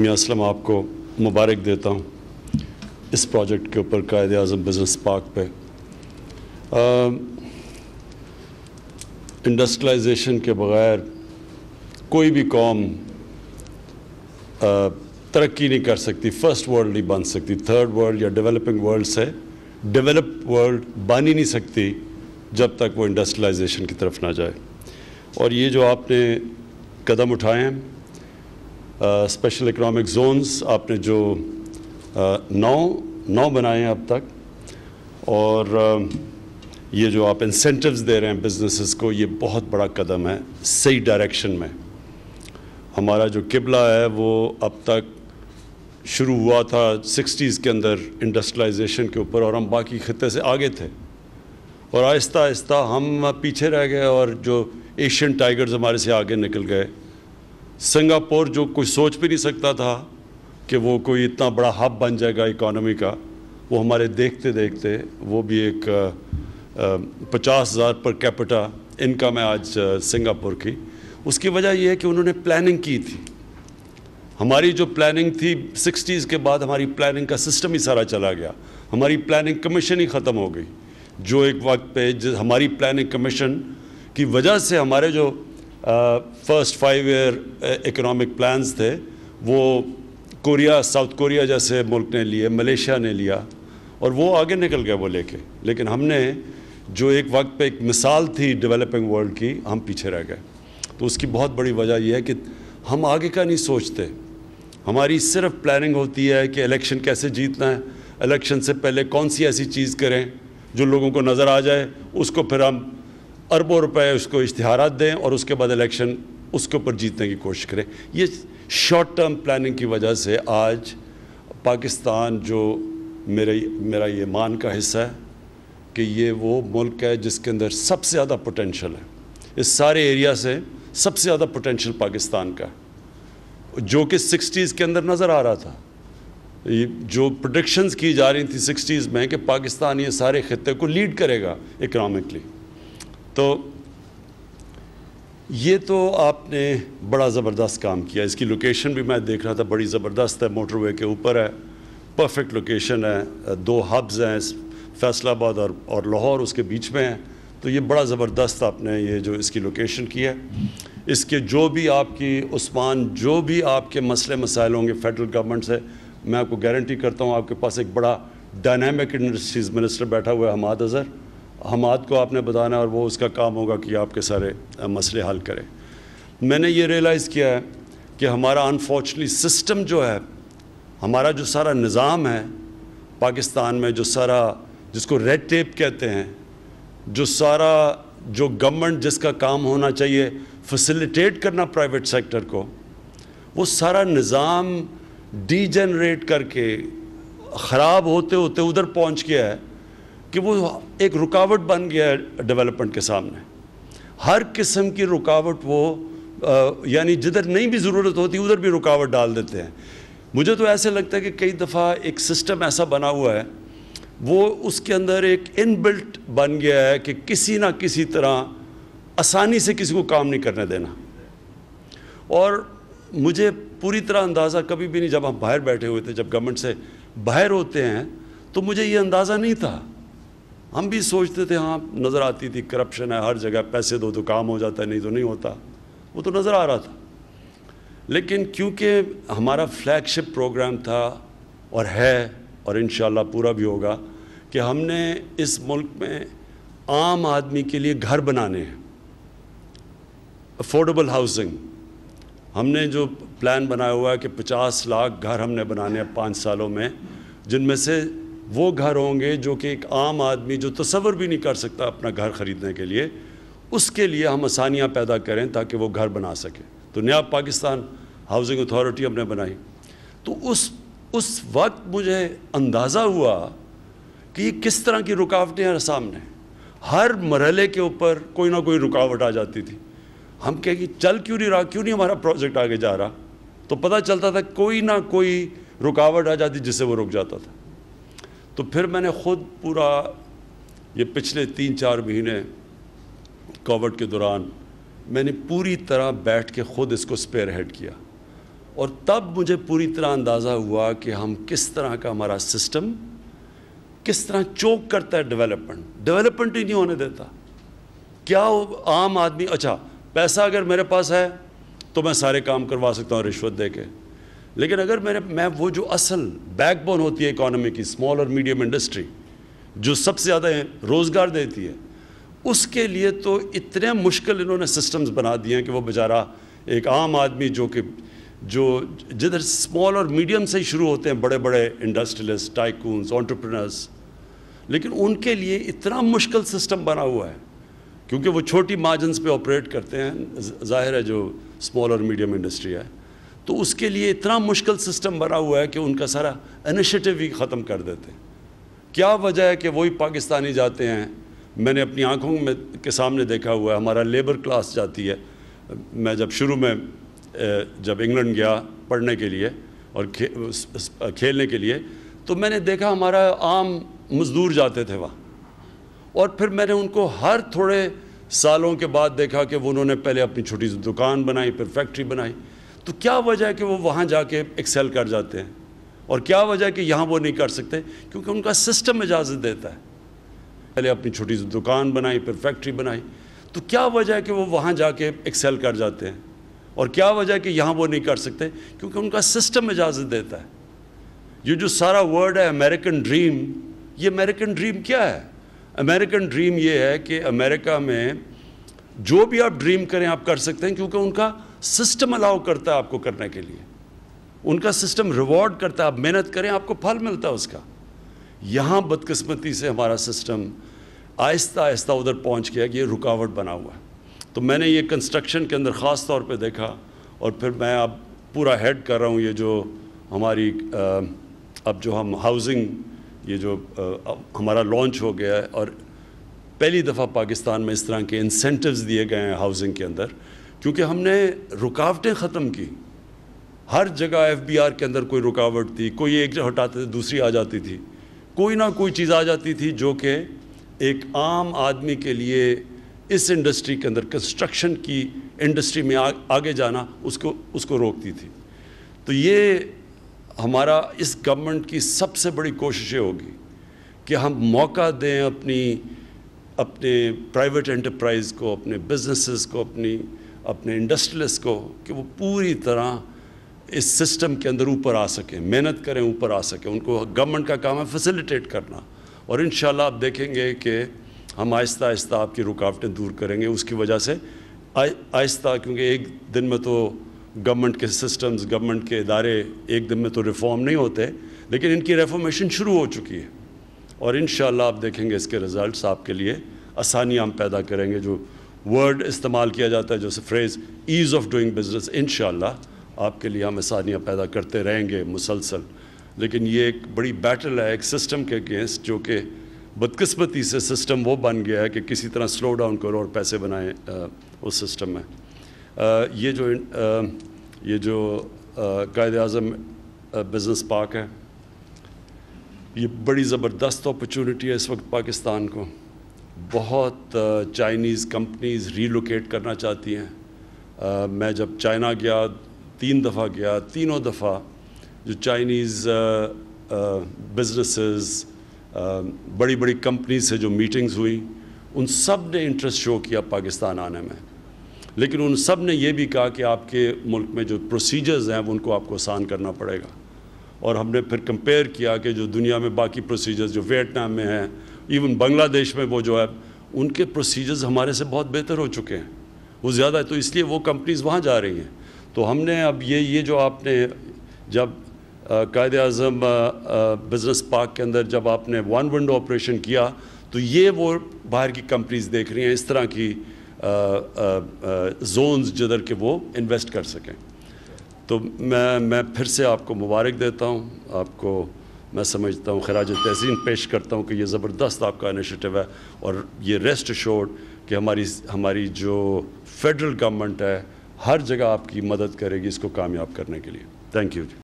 मैं असलम आपको मुबारक देता हूँ इस प्रोजेक्ट के ऊपर कायद अजम बिजनेस पार्क पे इंडस्ट्रलाइजेशन के बग़ैर कोई भी कौम तरक्की नहीं कर सकती फर्स्ट वर्ल्ड नहीं बन सकती थर्ड वर्ल्ड या डेवलपिंग वर्ल्ड से डेवलप वर्ल्ड बन ही नहीं सकती जब तक वो इंडस्ट्रलाइजेशन की तरफ ना जाए और ये जो आपने कदम उठाए हैं स्पेशल इकोनॉमिक जोन्स आपने जो uh, नौ नौ बनाए हैं अब तक और uh, ये जो आप इंसेंटिव्स दे रहे हैं बिजनेसेस को ये बहुत बड़ा कदम है सही डायरेक्शन में हमारा जो किबला है वो अब तक शुरू हुआ था 60s के अंदर इंडस्ट्रियलाइजेशन के ऊपर और हम बाकी खत्े से आगे थे और आहिस्ता आहिस्ता हम पीछे रह गए और जो एशियन टाइगर्स हमारे से आगे निकल गए सिंगापुर जो कोई सोच भी नहीं सकता था कि वो कोई इतना बड़ा हब बन जाएगा इकोनॉमी का वो हमारे देखते देखते वो भी एक पचास हज़ार पर कैपिटा इनकम है आज सिंगापुर की उसकी वजह यह है कि उन्होंने प्लानिंग की थी हमारी जो प्लानिंग थी सिक्सटीज़ के बाद हमारी प्लानिंग का सिस्टम ही सारा चला गया हमारी प्लानिंग कमीशन ही ख़त्म हो गई जो एक वक्त पे हमारी प्लानिंग कमीशन की वजह से हमारे जो first five year economic plans थे वो कोरिया साउथ कोरिया जैसे मुल्क ने लिए मलेशिया ने लिया और वो आगे निकल गया वो लेके लेकिन हमने जो एक वक्त पे एक मिसाल थी डेवलपिंग वर्ल्ड की हम पीछे रह गए तो उसकी बहुत बड़ी वजह यह है कि हम आगे का नहीं सोचते हमारी सिर्फ प्लानिंग होती है कि इलेक्शन कैसे जीतना है इलेक्शन से पहले कौन सी ऐसी चीज़ करें जो लोगों को नज़र आ जाए उसको फिर हम अरबों रुपए उसको इश्तहार दें और उसके बाद इलेक्शन उसके ऊपर जीतने की कोशिश करें ये शॉर्ट टर्म प्लानिंग की वजह से आज पाकिस्तान जो मेरे मेरा ये मान का हिस्सा है कि ये वो मुल्क है जिसके अंदर सबसे ज़्यादा पोटेंशल है इस सारे एरिया से सबसे ज़्यादा पोटेंशल पाकिस्तान का जो कि सिक्सटीज़ के अंदर नज़र आ रहा था ये जो प्रोडिक्शंस की जा रही थी सिक्सटीज़ में कि पाकिस्तान ये सारे खत्े को लीड करेगा इकनॉमिकली तो ये तो आपने बड़ा ज़बरदस्त काम किया इसकी लोकेशन भी मैं देख रहा था बड़ी ज़बरदस्त है मोटरवे के ऊपर है परफेक्ट लोकेशन है दो हब्स हैं फैसलाबाद और और लाहौर उसके बीच में है तो ये बड़ा ज़बरदस्त आपने ये जो इसकी लोकेशन की है इसके जो भी आपकी उस्मान जो भी आपके मसले मसाइल होंगे फेडरल गवर्नमेंट से मैं आपको गारंटी करता हूँ आपके पास एक बड़ा डायनामिक इंडस्ट्रीज़ मिनिस्टर बैठा हुआ है हमाद अज़र हमाद को आपने बताना और वो उसका काम होगा कि आपके सारे मसले हल करें मैंने ये रियलाइज़ किया है कि हमारा अनफॉर्चुनेटली सिस्टम जो है हमारा जो सारा निज़ाम है पाकिस्तान में जो सारा जिसको रेड टेप कहते हैं जो सारा जो गवर्नमेंट जिसका काम होना चाहिए फैसिलिटेट करना प्राइवेट सेक्टर को वो सारा निज़ाम डीजनरेट करके ख़राब होते होते उधर पहुंच गया है कि वो एक रुकावट बन गया है डेवलपमेंट के सामने हर किस्म की रुकावट वो यानी जिधर नहीं भी ज़रूरत होती उधर भी रुकावट डाल देते हैं मुझे तो ऐसे लगता है कि कई दफ़ा एक सिस्टम ऐसा बना हुआ है वो उसके अंदर एक इनबिल्ट बन गया है कि किसी ना किसी तरह आसानी से किसी को काम नहीं करने देना और मुझे पूरी तरह अंदाज़ा कभी भी नहीं जब हम बाहर बैठे हुए थे जब गवर्नमेंट से बाहर होते हैं तो मुझे ये अंदाज़ा नहीं था हम भी सोचते थे हाँ नज़र आती थी करप्शन है हर जगह पैसे दो तो काम हो जाता है नहीं तो नहीं होता वो तो नज़र आ रहा था लेकिन क्योंकि हमारा फ्लैगशिप प्रोग्राम था और है और इन पूरा भी होगा कि हमने इस मुल्क में आम आदमी के लिए घर बनाने हैं अफोर्डेबल हाउसिंग हमने जो प्लान बनाया हुआ है कि 50 लाख घर हमने बनाने हैं पाँच सालों में जिनमें से वो घर होंगे जो कि एक आम आदमी जो तस्वर भी नहीं कर सकता अपना घर ख़रीदने के लिए उसके लिए हम आसानियाँ पैदा करें ताकि वो घर बना सके तो नया पाकिस्तान हाउसिंग अथॉरिटी हमने बनाई तो उस उस वक्त मुझे अंदाज़ा हुआ कि ये किस तरह की रुकावटें हैं सामने हर मरहले के ऊपर कोई ना कोई रुकावट आ जाती थी हम कहें कि चल क्यों नहीं रहा क्यों नहीं हमारा प्रोजेक्ट आगे जा रहा तो पता चलता था कोई ना कोई रुकावट आ जाती जिससे वो रुक जाता था तो फिर मैंने ख़ुद पूरा ये पिछले तीन चार महीने कोविड के दौरान मैंने पूरी तरह बैठ के ख़ुद इसको स्पेयर हेड किया और तब मुझे पूरी तरह अंदाज़ा हुआ कि हम किस तरह का हमारा सिस्टम किस तरह चौक करता है डेवलपमेंट डेवलपमेंट ही नहीं होने देता क्या हो आम आदमी अच्छा पैसा अगर मेरे पास है तो मैं सारे काम करवा सकता हूँ रिश्वत दे के लेकिन अगर मेरे मैं वो जो असल बैकबोन होती है इकोनॉमी की स्मॉल और मीडियम इंडस्ट्री जो सबसे ज़्यादा रोज़गार देती है उसके लिए तो इतने मुश्किल इन्होंने सिस्टम्स बना दिए हैं कि वो बेचारा एक आम आदमी जो कि जो जिधर स्मॉल और मीडियम से ही शुरू होते हैं बड़े बड़े इंडस्ट्रियलिस्ट टाइकून्स ऑन्टरप्रनर्स लेकिन उनके लिए इतना मुश्किल सिस्टम बना हुआ है क्योंकि वो छोटी मार्जिन पे ऑपरेट करते हैं जाहिर है जो स्मॉल और मीडियम इंडस्ट्री है तो उसके लिए इतना मुश्किल सिस्टम बना हुआ है कि उनका सारा इनिशिएटिव ही ख़त्म कर देते हैं क्या वजह है कि वही पाकिस्तानी जाते हैं मैंने अपनी आँखों में के सामने देखा हुआ है हमारा लेबर क्लास जाती है मैं जब शुरू में जब इंग्लैंड गया पढ़ने के लिए और खे, खेलने के लिए तो मैंने देखा हमारा आम मज़दूर जाते थे वहाँ और फिर मैंने उनको हर थोड़े सालों के बाद देखा कि उन्होंने पहले अपनी छोटी सी दुकान बनाई फिर फैक्ट्री बनाई तो क्या वजह है कि वो वहाँ जाके एक्सेल कर जाते हैं और क्या वजह है कि यहाँ वो नहीं कर सकते क्योंकि उनका सिस्टम इजाज़त देता है पहले अपनी छोटी सी दुकान बनाई फिर फैक्ट्री बनाई तो क्या वजह है कि वो वहाँ जाके एक्सेल कर जाते हैं और क्या वजह है कि यहाँ वो नहीं कर सकते क्योंकि उनका सिस्टम इजाज़त देता है ये जो सारा वर्ड है अमेरिकन ड्रीम ये अमेरिकन ड्रीम क्या है अमेरिकन ड्रीम ये है कि अमेरिका में जो भी आप ड्रीम करें आप कर सकते हैं क्योंकि उनका सिस्टम अलाउ करता है आपको करने के लिए उनका सिस्टम रिवॉर्ड करता है आप मेहनत करें आपको फल मिलता है उसका यहाँ बदकस्मती से हमारा सिस्टम आहिस्ता आहिस्ता उधर पहुँच गया कि ये रुकावट बना हुआ है तो मैंने ये कंस्ट्रक्शन के अंदर ख़ास तौर पर देखा और फिर मैं अब पूरा हेड कर रहा हूँ ये जो हमारी अब जो हम हाउसिंग ये जो हमारा लॉन्च हो गया है और पहली दफ़ा पाकिस्तान में इस तरह के इंसेंटिव्स दिए गए हैं हाउसिंग के अंदर क्योंकि हमने रुकावटें ख़त्म की हर जगह एफबीआर के अंदर कोई रुकावट थी कोई एक हटाते थे दूसरी आ जाती थी कोई ना कोई चीज़ आ जाती थी जो कि एक आम आदमी के लिए इस इंडस्ट्री के अंदर कंस्ट्रक्शन की इंडस्ट्री में आ, आगे जाना उसको उसको रोकती थी तो ये हमारा इस गवर्नमेंट की सबसे बड़ी कोशिशें होगी कि हम मौका दें अपनी अपने प्राइवेट एंटरप्राइज़ को अपने बिजनेसेस को अपनी अपने इंडस्ट्रियलिस्ट को कि वो पूरी तरह इस सिस्टम के अंदर ऊपर आ सकें मेहनत करें ऊपर आ सकें उनको गवर्नमेंट का काम है फैसिलिटेट करना और इन आप देखेंगे कि हम आहिस्ता आहिस्ता आपकी रुकावटें दूर करेंगे उसकी वजह से आहिस्ता क्योंकि एक दिन में तो गवर्नमेंट के सिस्टम्स गवर्नमेंट के इदारे एक दिन में तो रिफॉर्म नहीं होते लेकिन इनकी रेफॉर्मेशन शुरू हो चुकी है और इन आप देखेंगे इसके रिज़ल्ट आपके लिए आसानियाँ हम पैदा करेंगे जो वर्ड इस्तेमाल किया जाता है जैसे phrase ease of doing business in आपके लिए हम आसानियाँ पैदा करते रहेंगे मुसलसल लेकिन ये एक बड़ी बैटल है एक सिस्टम के अगेंस्ट जो कि बदकस्मती से सिस्टम वो बन गया है कि किसी तरह स्लो डाउन करो और पैसे बनाएं उस सिस्टम में आ, ये जो आ, ये जो कायद अजम बिज़नेस पार्क है ये बड़ी ज़बरदस्त अपॉर्चुनिटी है इस वक्त पाकिस्तान को बहुत चाइनीज़ कंपनीज़ रीलोकेट करना चाहती हैं मैं जब चाइना गया तीन दफ़ा गया तीनों दफ़ा जो चाइनीज़ बिजनेसेस बड़ी बड़ी कंपनी से जो मीटिंग्स हुई उन सब ने इंटरेस्ट शो किया पाकिस्तान आने में लेकिन उन सब ने यह भी कहा कि आपके मुल्क में जो प्रोसीजर्स हैं उनको आपको आसान करना पड़ेगा और हमने फिर कंपेयर किया कि जो दुनिया में बाकी प्रोसीजर्स जो वियतनाम में हैं इवन बांग्लादेश में वो जो है उनके प्रोसीजर्स हमारे से बहुत बेहतर हो चुके हैं वो ज़्यादा है तो इसलिए वो कंपनीज़ वहाँ जा रही हैं तो हमने अब ये ये जो आपने जब कायद अजम बिज़नेस पार्क के अंदर जब आपने वन विंडो ऑपरेशन किया तो ये वो बाहर की कंपनीज़ देख रही हैं इस तरह की जोन्स जिधर के वो इन्वेस्ट कर सकें तो मैं मैं फिर से आपको मुबारक देता हूँ आपको मैं समझता हूँ खराज तहसीन पेश करता हूँ कि ये ज़बरदस्त आपका इनिशिएटिव है और ये रेस्ट शोर कि हमारी हमारी जो फेडरल गवर्नमेंट है हर जगह आपकी मदद करेगी इसको कामयाब करने के लिए थैंक यू